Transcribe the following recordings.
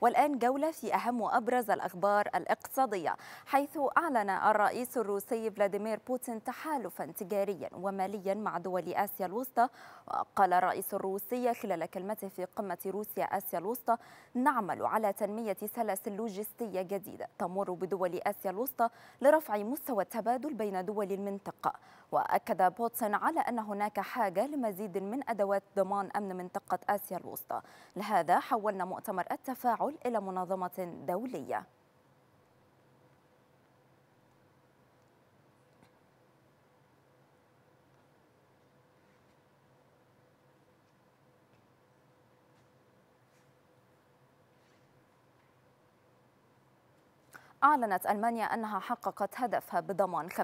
والآن جولة في أهم وأبرز الأخبار الاقتصادية حيث أعلن الرئيس الروسي فلاديمير بوتين تحالفا تجاريا وماليا مع دول آسيا الوسطى وقال الرئيس الروسي خلال كلمته في قمة روسيا آسيا الوسطى نعمل على تنمية سلاسل لوجستية جديدة تمر بدول آسيا الوسطى لرفع مستوى التبادل بين دول المنطقة وأكد بوتسن على أن هناك حاجة لمزيد من أدوات ضمان أمن منطقة آسيا الوسطى لهذا حولنا مؤتمر التفاعل إلى منظمة دولية أعلنت ألمانيا أنها حققت هدفها بضمان 95%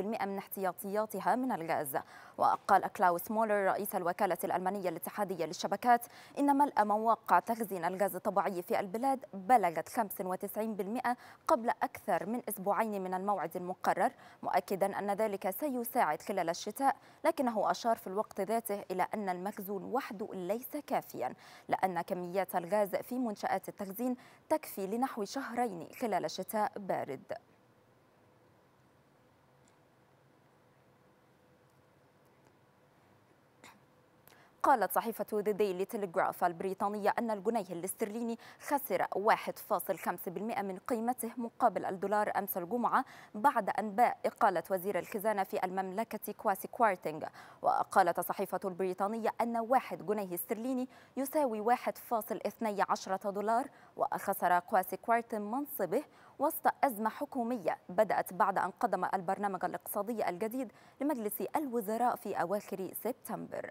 من احتياطياتها من الغاز وقال كلاوس مولر رئيس الوكالة الألمانية الاتحادية للشبكات إن ملء مواقع تخزين الغاز الطبيعي في البلاد بلغت 95% قبل أكثر من أسبوعين من الموعد المقرر مؤكدا أن ذلك سيساعد خلال الشتاء لكنه أشار في الوقت ذاته إلى أن المخزون وحده ليس كافيا لأن كميات الغاز في منشآت التخزين تكفي لنحو شهرين خلال خلال الشتاء بارد قالت صحيفة ذا ديلي تيليغراف البريطانية أن الجنيه الاسترليني خسر 1.5% من قيمته مقابل الدولار أمس الجمعة بعد أنباء إقالة وزير الخزانة في المملكة كواسي كوارتينغ وقالت صحيفة البريطانية أن واحد جنيه استرليني يساوي 1.12 دولار وخسر كواسي كوارتينج منصبه وسط أزمة حكومية بدأت بعد أن قدم البرنامج الاقتصادي الجديد لمجلس الوزراء في أواخر سبتمبر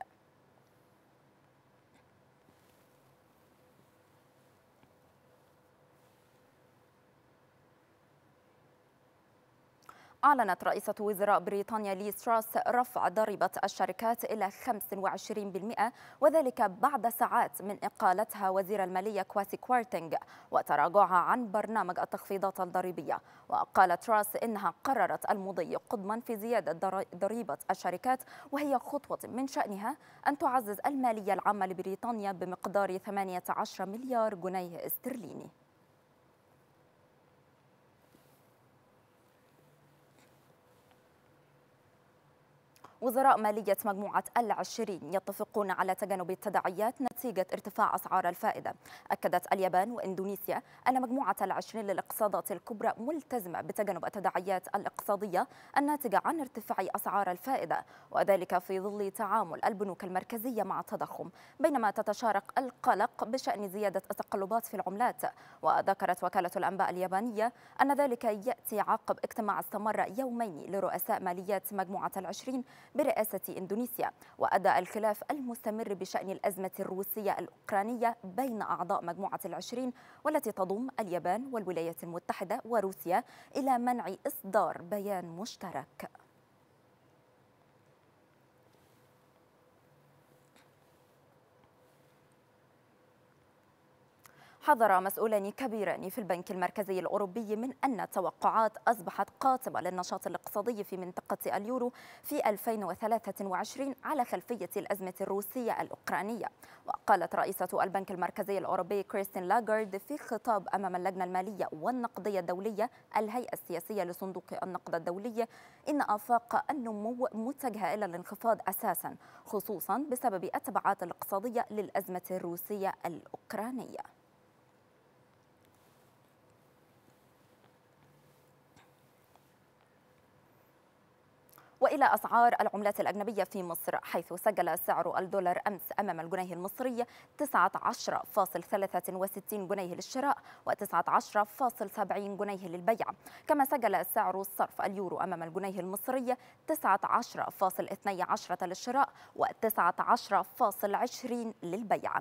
أعلنت رئيسة وزراء بريطانيا لي تراس رفع ضريبة الشركات إلى 25% وذلك بعد ساعات من إقالتها وزير المالية كواسي كوارتنج وتراجعها عن برنامج التخفيضات الضريبية وقالت تراس إنها قررت المضي قدما في زيادة ضريبة الشركات وهي خطوة من شأنها أن تعزز المالية العامة لبريطانيا بمقدار 18 مليار جنيه استرليني وزراء مالية مجموعة العشرين يتفقون على تجنب التداعيات نتيجة ارتفاع أسعار الفائدة أكدت اليابان وإندونيسيا أن مجموعة العشرين للاقتصادات الكبرى ملتزمة بتجنب التداعيات الاقتصادية الناتجة عن ارتفاع أسعار الفائدة وذلك في ظل تعامل البنوك المركزية مع التضخم بينما تتشارك القلق بشأن زيادة التقلبات في العملات وذكرت وكالة الأنباء اليابانية أن ذلك يأتي عقب اجتماع استمر يومين لرؤساء ماليات مجموعة العشرين برئاسة إندونيسيا وأدى الخلاف المستمر بشأن الأزمة الروسية الأوكرانية بين أعضاء مجموعة العشرين والتي تضم اليابان والولايات المتحدة وروسيا إلى منع إصدار بيان مشترك حذر مسؤولان كبيران في البنك المركزي الأوروبي من أن التوقعات أصبحت قاتمة للنشاط الاقتصادي في منطقة اليورو في 2023 على خلفية الأزمة الروسية الأوكرانية وقالت رئيسة البنك المركزي الأوروبي كريستين لاغارد في خطاب أمام اللجنة المالية والنقدية الدولية الهيئة السياسية لصندوق النقد الدولي إن آفاق النمو متجهة إلى الانخفاض أساسا خصوصا بسبب التبعات الاقتصادية للأزمة الروسية الأوكرانية وإلى أسعار العملات الأجنبية في مصر حيث سجل سعر الدولار أمس أمام الجنيه المصري 19.63 جنيه للشراء و19.70 جنيه للبيع كما سجل سعر الصرف اليورو أمام الجنيه المصري 19.12 للشراء و19.20 للبيع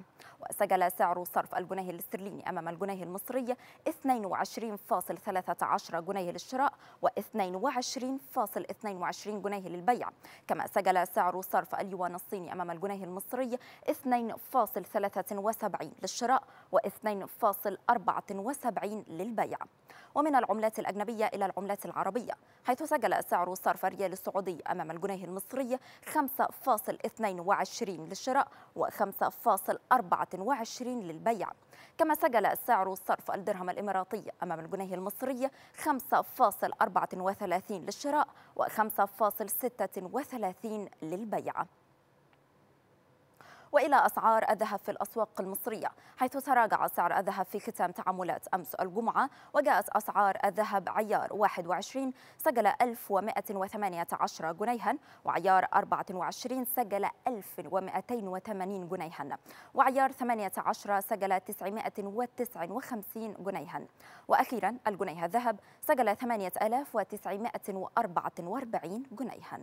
وسجل سعر صرف الجنيه الاسترليني أمام الجنيه المصري 22.13 جنيه للشراء و22.22 جنيه جنيه للبيع كما سجل سعر صرف اليوان الصيني أمام الجنيه المصري 2.73 للشراء و2.74 للبيع ومن العملات الأجنبية إلى العملات العربية حيث سجل سعر صرف الريال السعودي أمام الجنيه المصري 5.22 للشراء و5.24 للبيع كما سجل سعر صرف الدرهم الإماراتي أمام الجنيه المصري 5.34 للشراء و 534 6.36 للبيع وإلى أسعار الذهب في الأسواق المصرية حيث تراجع سعر الذهب في ختام تعاملات أمس الجمعة وجاءت أسعار الذهب عيار 21 سجل 1118 جنيها وعيار 24 سجل 1280 جنيها وعيار 18 سجل 959 جنيها وأخيرا الجنيه الذهب سجل 8944 جنيها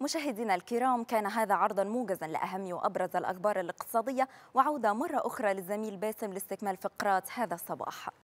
مشاهدينا الكرام كان هذا عرضا موجزا لأهم وأبرز الأخبار الاقتصادية وعودة مرة أخرى للزميل باسم لاستكمال فقرات هذا الصباح